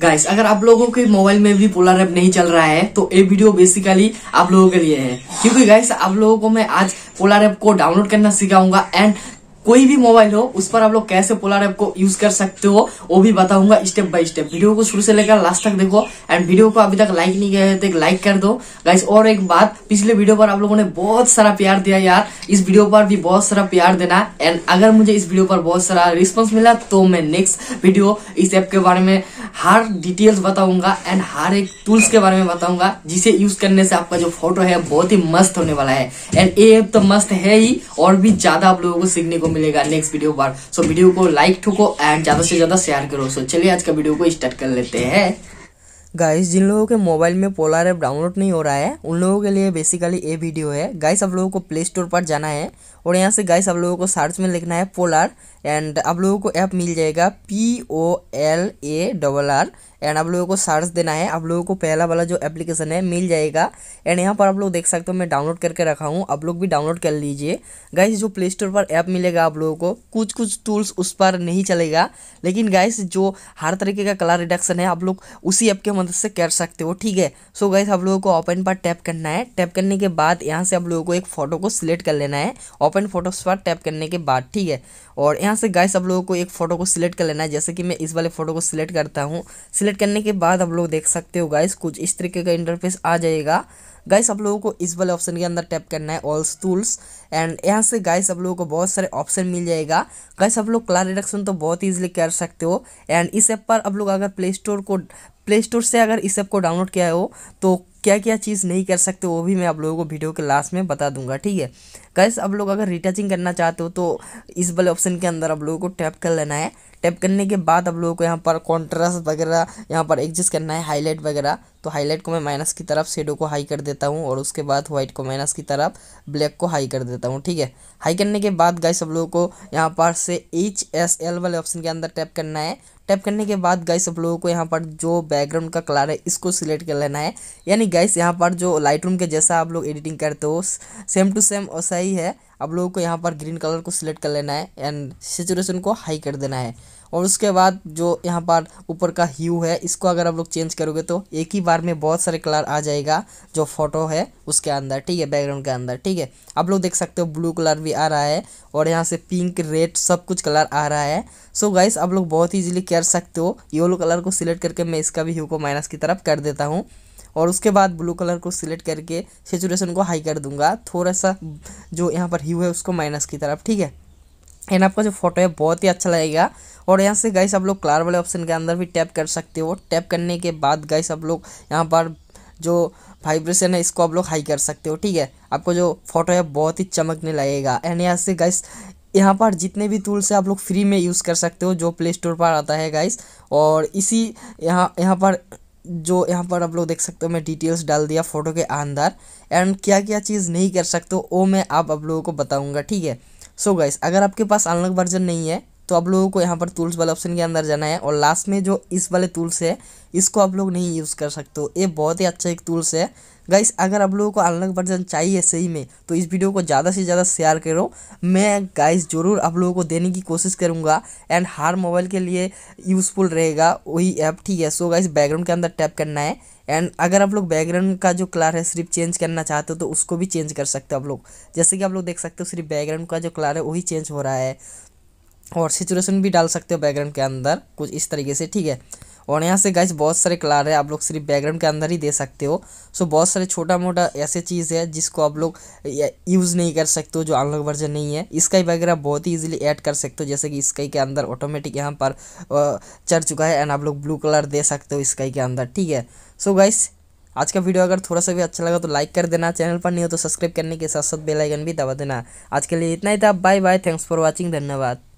guys अगर आप लोगों के मोबाइल में भी पोलर ऐप नहीं चल रहा है तो ये वीडियो बेसिकली आप लोगों के लिए है क्योंकि गाइस आप लोगों को मैं आज पोलर एप को डाउनलोड करना सिखाऊंगा एंड कोई भी मोबाइल हो उस पर आप लोग कैसे पोलर ऐप को यूज कर सकते हो वो भी बताऊंगा स्टेप बाय स्टेप वीडियो को शुरू से लेकर लास्ट तक देखो एंड वीडियो को अभी तक लाइक नहीं किया है तो एक लाइक कर दो गाइस और एक बात पिछले वीडियो पर आप लोगों ने बहुत सारा प्यार दिया यार इस वीडियो पर भी बहुत सारा प्यार देना एंड अगर मुझे इस वीडियो पर बहुत सारा रिस्पॉन्स मिला तो मैं नेक्स्ट वीडियो इस ऐप के बारे में हर डिटेल्स बताऊंगा एंड हर एक टूल्स के बारे में बताऊंगा जिसे यूज करने से आपका जो फोटो है बहुत ही मस्त होने वाला है एंड ये ऐप तो मस्त है ही और भी ज्यादा आप लोगों को सीखने को मिलेगा नेक्स्ट वीडियो पर सो वीडियो को लाइक ठोको एंड ज़्यादा से ज़्यादा शेयर करो सो चलिए आज का वीडियो को स्टार्ट कर लेते हैं गाइस जिन लोगों के मोबाइल में पोलर ऐप डाउनलोड नहीं हो रहा है उन लोगों के लिए बेसिकली ये वीडियो है गाइस आप लोगों को प्ले स्टोर पर जाना है और यहाँ से गाइस आप लोगों को सर्च में लिखना है पोलर एंड आप लोगों को ऐप मिल जाएगा P O L A double R and आप लोगों को सर्च देना है आप लोगों को पहला वाला जो एप्लीकेशन है मिल जाएगा एंड यहाँ पर आप लोग देख सकते हो मैं डाउनलोड करके रखा हूँ आप लोग भी डाउनलोड कर लीजिए गाइस जो प्ले स्टोर पर ऐप मिलेगा आप लोगों को कुछ कुछ टूल्स उस पर नहीं चलेगा लेकिन गाइस जो हर तरीके का कलर रिडक्शन है आप लोग उसी ऐप की मदद से कर सकते हो ठीक है सो गाइस आप लोगों को ओपन पर टैप करना है टैप करने के बाद यहाँ से आप लोगों को एक फ़ोटो को सिलेक्ट कर लेना है ओपन फोटोस पर टैप करने के बाद ठीक है और यहाँ से गाइस आप लोगों को एक फ़ोटो को सिलेक्ट कर लेना है जैसे कि मैं इस वाले फ़ोटो को सिलेक्ट करता हूँ सिलेक्ट कंप्लीट करने के बाद आप लोग देख सकते हो गाइस कुछ इस तरीके का इंटरफेस आ जाएगा गाइस आप लोगों को इस वाले ऑप्शन के अंदर टैप करना है ऑल्स टूल्स एंड यहां से गाइस आप लोगों को बहुत सारे ऑप्शन मिल जाएगा गाइस आप लोग क्लार रिडक्शन तो बहुत ईजिली कर सकते हो एंड इस ऐप पर आप लोग अगर प्ले स्टोर को प्ले स्टोर से अगर इस ऐप को डाउनलोड किया हो तो क्या क्या चीज़ नहीं कर सकते वो भी मैं आप लोगों को वीडियो के लास्ट में बता दूंगा ठीक है गैस आप लोग अगर रिटचिंग करना चाहते हो तो इस वाले ऑप्शन के अंदर आप लोगों को टैप कर लेना है टैप करने के बाद आप लोगों को यहाँ पर कॉन्ट्रास्ट वगैरह यहाँ पर एडजस्ट करना है हाईलाइट वगैरह तो हाईलाइट को मैं माइनस की तरफ शेडो को हाई कर देता हूँ और उसके बाद व्हाइट को माइनस की तरफ ब्लैक को हाई कर देता हूँ ठीक है हाई करने के बाद गाइस आप लोगों को यहाँ पर से एच एस एल वाले ऑप्शन के अंदर टैप करना है टैप करने के बाद गाइस आप लोगों को यहाँ पर जो बैकग्राउंड का कलर है इसको सिलेक्ट कर लेना है यानी गाइस यहाँ पर जो लाइट के जैसा आप लोग एडिटिंग करते हो सेम टू सेम वैसा ही है आप लोगों को यहाँ पर ग्रीन कलर को सिलेक्ट कर लेना है एंड सेचुरेशन को हाई कर देना है और उसके बाद जो यहाँ पर ऊपर का ह्यू है इसको अगर आप लोग चेंज करोगे तो एक ही बार में बहुत सारे कलर आ जाएगा जो फोटो है उसके अंदर ठीक है बैकग्राउंड के अंदर ठीक है आप लोग देख सकते हो ब्लू कलर भी आ रहा है और यहाँ से पिंक रेड सब कुछ कलर आ रहा है सो so गाइस आप लोग बहुत ईजिली कर सकते हो येलो कलर को सिलेक्ट करके मैं इसका भी ह्यू को माइनस की तरफ कर देता हूँ और उसके बाद ब्लू कलर को सिलेक्ट करके सेचुरेशन को हाई कर दूंगा थोड़ा सा जो यहाँ पर ही है उसको माइनस की तरफ ठीक है एंड आपका जो फोटो है बहुत ही अच्छा लगेगा और यहाँ से गाइस आप लोग क्लार वाले ऑप्शन के अंदर भी टैप कर सकते हो टैप करने के बाद गाइस आप लोग यहाँ पर जो वाइब्रेशन है इसको आप लोग हाई कर सकते हो ठीक है आपको जो फोटो है बहुत ही चमकने लगेगा एंड यहाँ से गाइस यहाँ पर जितने भी टूल्स है आप लोग फ्री में यूज़ कर सकते हो जो प्ले स्टोर पर आता है गाइस और इसी यहाँ यहाँ पर जो यहाँ पर आप लोग देख सकते हो मैं डिटेल्स डाल दिया फ़ोटो के अंदर एंड क्या क्या चीज़ नहीं कर सकते हो वो मैं आप आप लोगों को बताऊँगा ठीक है सो so गाइस अगर आपके पास अनलॉक वर्जन नहीं है तो आप लोगों को यहाँ पर टूल्स वाले ऑप्शन के अंदर जाना है और लास्ट में जो इस वाले टूल्स है इसको आप लोग नहीं यूज़ कर सकते हो ये बहुत ही अच्छा एक टूल्स है गाइस अगर आप लोगों को अनलॉक वर्जन चाहिए सही में तो इस वीडियो को ज़्यादा से ज़्यादा शेयर करो मैं गाइस ज़रूर आप लोगों को देने की कोशिश करूँगा एंड हर मोबाइल के लिए यूज़फुल रहेगा वही ऐप ठीक है सो गाइस बैकग्राउंड के अंदर टैप करना है एंड अगर आप लोग बैकग्राउंड का जो कलर है सिर्फ चेंज करना चाहते हो तो उसको भी चेंज कर सकते हो आप लोग जैसे कि आप लोग देख सकते हो सिर्फ बैकग्राउंड का जो कलर है वही चेंज हो रहा है और सिचुएशन भी डाल सकते हो बैकग्राउंड के अंदर कुछ इस तरीके से ठीक है और यहाँ से गाइस बहुत सारे कलर है आप लोग सिर्फ बैकग्राउंड के अंदर ही दे सकते हो सो बहुत सारे छोटा मोटा ऐसे चीज़ है जिसको आप लोग यूज़ नहीं कर सकते हो जो अनलॉक वर्जन नहीं है स्काई वगैरह बहुत ही ईजिली ऐड कर सकते हो जैसे कि स्काई के अंदर ऑटोमेटिक यहाँ पर चढ़ चुका है एंड आप लोग ब्लू कलर दे सकते हो स्काई के अंदर ठीक है सो so गाइस आज का वीडियो अगर थोड़ा सा भी अच्छा लगा तो लाइक कर देना चैनल पर नहीं हो तो सब्सक्राइब करने के साथ साथ बेलाइकन भी दबा देना आज के लिए इतना ही था bye bye thanks for watching धन्यवाद